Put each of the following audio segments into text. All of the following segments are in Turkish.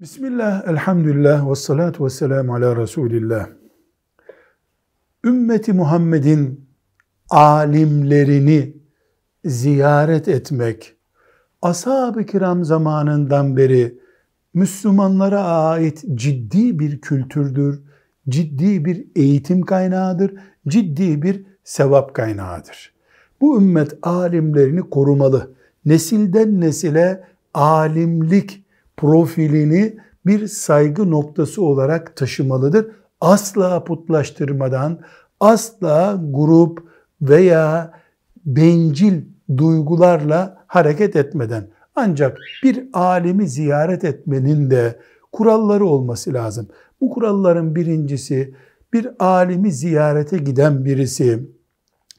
Bismillah, elhamdülillah, ve salatu ve selamu ala Resulillah. Ümmeti Muhammed'in alimlerini ziyaret etmek, ashab-ı kiram zamanından beri Müslümanlara ait ciddi bir kültürdür, ciddi bir eğitim kaynağıdır, ciddi bir sevap kaynağıdır. Bu ümmet alimlerini korumalı. Nesilden nesile alimlik profilini bir saygı noktası olarak taşımalıdır. Asla putlaştırmadan, asla grup veya bencil duygularla hareket etmeden. Ancak bir alimi ziyaret etmenin de kuralları olması lazım. Bu kuralların birincisi bir alimi ziyarete giden birisi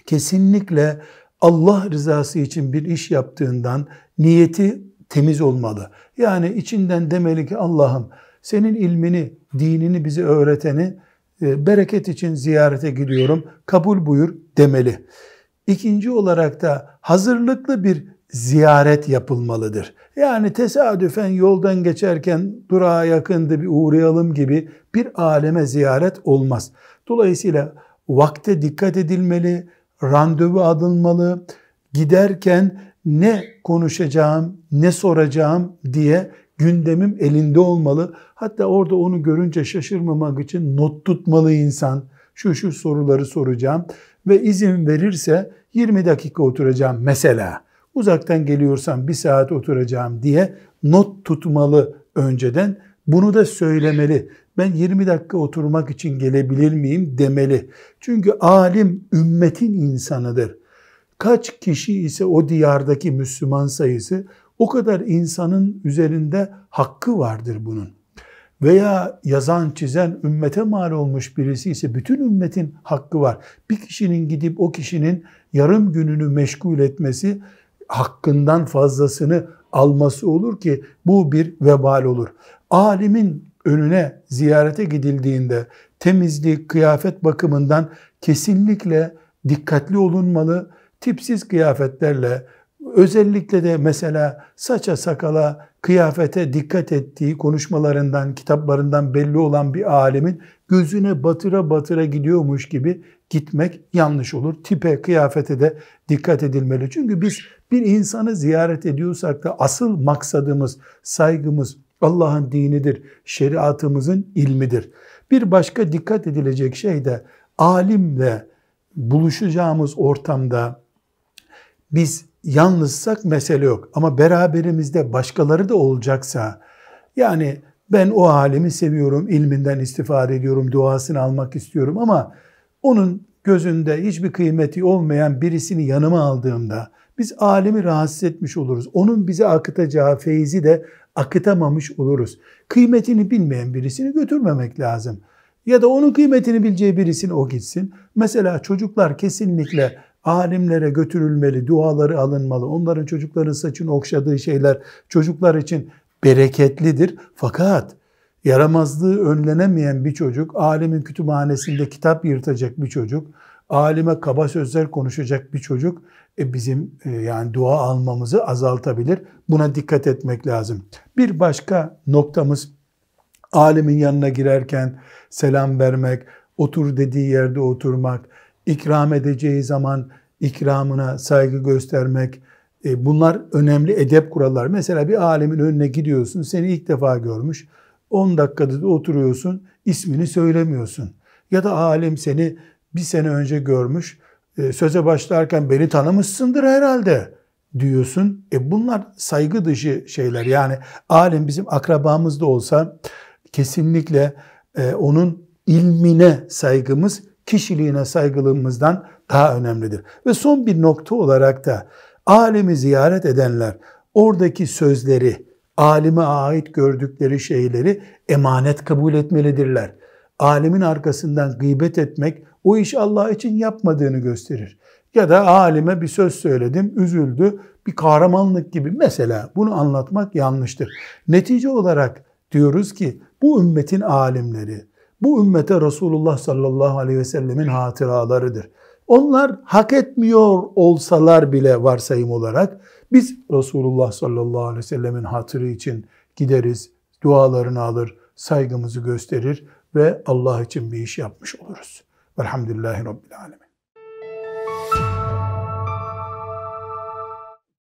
kesinlikle Allah rızası için bir iş yaptığından niyeti temiz olmalı. Yani içinden demeli ki Allah'ım senin ilmini, dinini bize öğreteni e, bereket için ziyarete gidiyorum, kabul buyur demeli. İkinci olarak da hazırlıklı bir ziyaret yapılmalıdır. Yani tesadüfen yoldan geçerken durağa yakındı bir uğrayalım gibi bir aleme ziyaret olmaz. Dolayısıyla vakte dikkat edilmeli, randevu alınmalı, giderken ne konuşacağım, ne soracağım diye gündemim elinde olmalı. Hatta orada onu görünce şaşırmamak için not tutmalı insan. Şu şu soruları soracağım ve izin verirse 20 dakika oturacağım mesela. Uzaktan geliyorsam bir saat oturacağım diye not tutmalı önceden. Bunu da söylemeli. Ben 20 dakika oturmak için gelebilir miyim demeli. Çünkü alim ümmetin insanıdır kaç kişi ise o diyardaki Müslüman sayısı o kadar insanın üzerinde hakkı vardır bunun. Veya yazan çizen ümmete mal olmuş birisi ise bütün ümmetin hakkı var. Bir kişinin gidip o kişinin yarım gününü meşgul etmesi hakkından fazlasını alması olur ki bu bir vebal olur. Alimin önüne ziyarete gidildiğinde temizlik, kıyafet bakımından kesinlikle dikkatli olunmalı tipsiz kıyafetlerle özellikle de mesela saça sakala kıyafete dikkat ettiği konuşmalarından, kitaplarından belli olan bir alemin gözüne batıra batıra gidiyormuş gibi gitmek yanlış olur. Tipe, kıyafete de dikkat edilmeli. Çünkü biz bir insanı ziyaret ediyorsak da asıl maksadımız, saygımız Allah'ın dinidir, şeriatımızın ilmidir. Bir başka dikkat edilecek şey de alimle buluşacağımız ortamda, biz yalnızsak mesele yok ama beraberimizde başkaları da olacaksa yani ben o alimi seviyorum, ilminden istifade ediyorum, duasını almak istiyorum ama onun gözünde hiçbir kıymeti olmayan birisini yanıma aldığımda biz alimi rahatsız etmiş oluruz. Onun bize akıtacağı feyzi de akıtamamış oluruz. Kıymetini bilmeyen birisini götürmemek lazım. Ya da onun kıymetini bileceği birisini o gitsin. Mesela çocuklar kesinlikle alimlere götürülmeli, duaları alınmalı. Onların çocukların saçını okşadığı şeyler çocuklar için bereketlidir. Fakat yaramazlığı önlenemeyen bir çocuk, alimin kütüphanesinde kitap yırtacak bir çocuk, alime kaba sözler konuşacak bir çocuk e bizim e, yani dua almamızı azaltabilir. Buna dikkat etmek lazım. Bir başka noktamız alimin yanına girerken selam vermek, otur dediği yerde oturmak, ikram edeceği zaman ikramına saygı göstermek, e, bunlar önemli edep kurallar. Mesela bir alemin önüne gidiyorsun, seni ilk defa görmüş, 10 dakikada da oturuyorsun, ismini söylemiyorsun. Ya da alim seni bir sene önce görmüş, e, söze başlarken beni tanımışsındır herhalde diyorsun. E bunlar saygı dışı şeyler. Yani alim bizim akrabamız da olsa kesinlikle e, onun ilmine saygımız kişiliğine saygılığımızdan daha önemlidir. Ve son bir nokta olarak da alemi ziyaret edenler oradaki sözleri, alime ait gördükleri şeyleri emanet kabul etmelidirler. Alimin arkasından gıybet etmek o iş Allah için yapmadığını gösterir. Ya da alime bir söz söyledim, üzüldü, bir kahramanlık gibi mesela bunu anlatmak yanlıştır. Netice olarak diyoruz ki bu ümmetin alimleri, bu ümmete Resulullah sallallahu aleyhi ve sellemin hatıralarıdır. Onlar hak etmiyor olsalar bile varsayım olarak biz Resulullah sallallahu aleyhi ve sellemin hatırı için gideriz, dualarını alır, saygımızı gösterir ve Allah için bir iş yapmış oluruz. Velhamdülillahi Rabbil Alemin.